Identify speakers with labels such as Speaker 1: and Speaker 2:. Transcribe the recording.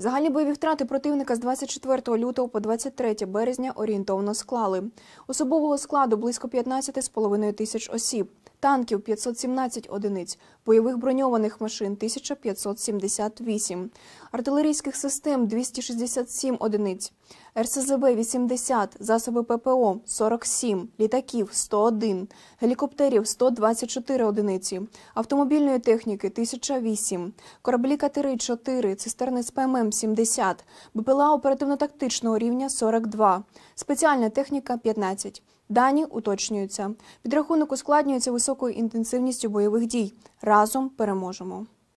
Speaker 1: Загальні бойові втрати противника з 24 лютого по 23 березня орієнтовно склали. Особового складу близько 15,5 тисяч осіб танків 517 одиниць, бойових броньованих машин 1578, артилерійських систем 267 одиниць, РСЗБ 80, засоби ППО 47, літаків 101, гелікоптерів 124 одиниці, автомобільної техніки 1008, кораблі катери 4, цистерни з ПММ 70, БПЛА оперативно-тактичного рівня 42, спеціальна техніка 15. Дані уточнюються. Підрахунок ускладнюється високою інтенсивністю бойових дій. Разом переможемо.